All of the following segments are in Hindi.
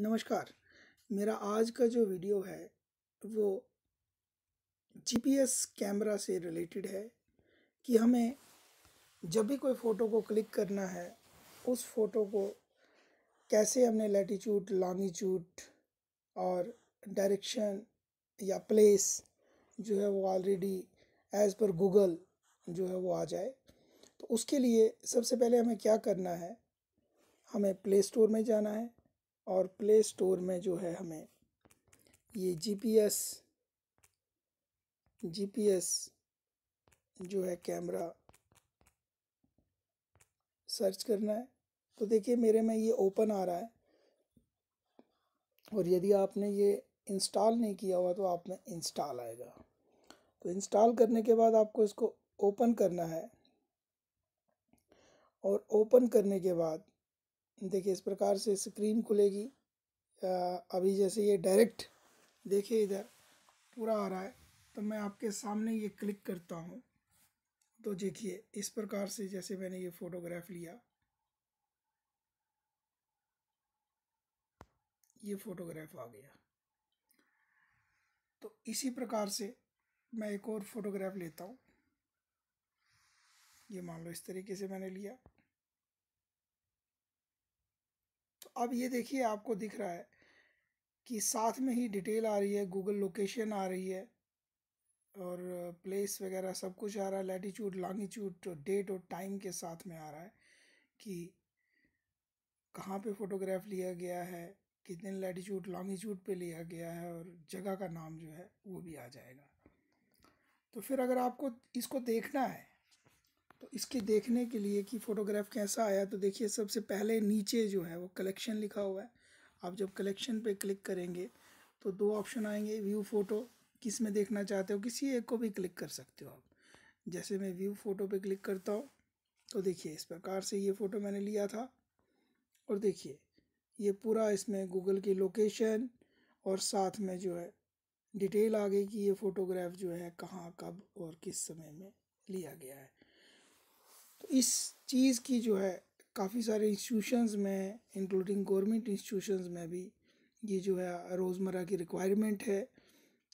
नमस्कार मेरा आज का जो वीडियो है वो जीपीएस कैमरा से रिलेटेड है कि हमें जब भी कोई फ़ोटो को क्लिक करना है उस फ़ोटो को कैसे हमने लैटिट्यूड लॉन्गिट्यूड और डायरेक्शन या प्लेस जो है वो ऑलरेडी एज़ पर गूगल जो है वो आ जाए तो उसके लिए सबसे पहले हमें क्या करना है हमें प्ले स्टोर में जाना है और प्ले स्टोर में जो है हमें ये जीपीएस जीपीएस जो है कैमरा सर्च करना है तो देखिए मेरे में ये ओपन आ रहा है और यदि आपने ये इंस्टॉल नहीं किया हुआ तो आप में इंस्टॉल आएगा तो इंस्टॉल करने के बाद आपको इसको ओपन करना है और ओपन करने के बाद देखिए इस प्रकार से स्क्रीन खुलेगी अभी जैसे ये डायरेक्ट देखिए इधर पूरा आ रहा है तो मैं आपके सामने ये क्लिक करता हूँ तो देखिए इस प्रकार से जैसे मैंने ये फ़ोटोग्राफ लिया ये फ़ोटोग्राफ आ गया तो इसी प्रकार से मैं एक और फ़ोटोग्राफ लेता हूँ ये मान लो इस तरीके से मैंने लिया अब ये देखिए आपको दिख रहा है कि साथ में ही डिटेल आ रही है गूगल लोकेशन आ रही है और प्लेस वगैरह सब कुछ आ रहा है लैटीट्यूड लॉन्गिट्यूड डेट और टाइम के साथ में आ रहा है कि कहाँ पे फ़ोटोग्राफ लिया गया है कितने लैटीट्यूड लॉन्गिट्यूड पे लिया गया है और जगह का नाम जो है वो भी आ जाएगा तो फिर अगर आपको इसको देखना है तो इसके देखने के लिए कि फ़ोटोग्राफ कैसा आया तो देखिए सबसे पहले नीचे जो है वो कलेक्शन लिखा हुआ है आप जब कलेक्शन पे क्लिक करेंगे तो दो ऑप्शन आएंगे व्यू फ़ोटो किस में देखना चाहते हो किसी एक को भी क्लिक कर सकते हो आप जैसे मैं व्यू फ़ोटो पे क्लिक करता हूँ तो देखिए इस प्रकार से ये फ़ोटो मैंने लिया था और देखिए ये पूरा इसमें गूगल की लोकेशन और साथ में जो है डिटेल आ गई कि ये फ़ोटोग्राफ जो है कहाँ कब और किस समय में लिया गया है इस चीज़ की जो है काफ़ी सारे इंस्टीट्यूशंस में इंक्लूडिंग गवर्नमेंट इंस्टीट्यूशंस में भी ये जो है रोज़मर्रा की रिक्वायरमेंट है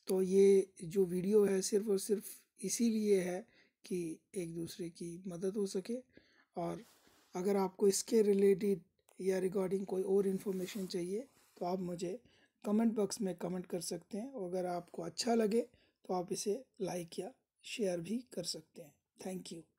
तो ये जो वीडियो है सिर्फ और सिर्फ इसीलिए है कि एक दूसरे की मदद हो सके और अगर आपको इसके रिलेटेड या रिगार्डिंग कोई और इन्फॉर्मेशन चाहिए तो आप मुझे कमेंट बॉक्स में कमेंट कर सकते हैं और अगर आपको अच्छा लगे तो आप इसे लाइक या शेयर भी कर सकते हैं थैंक यू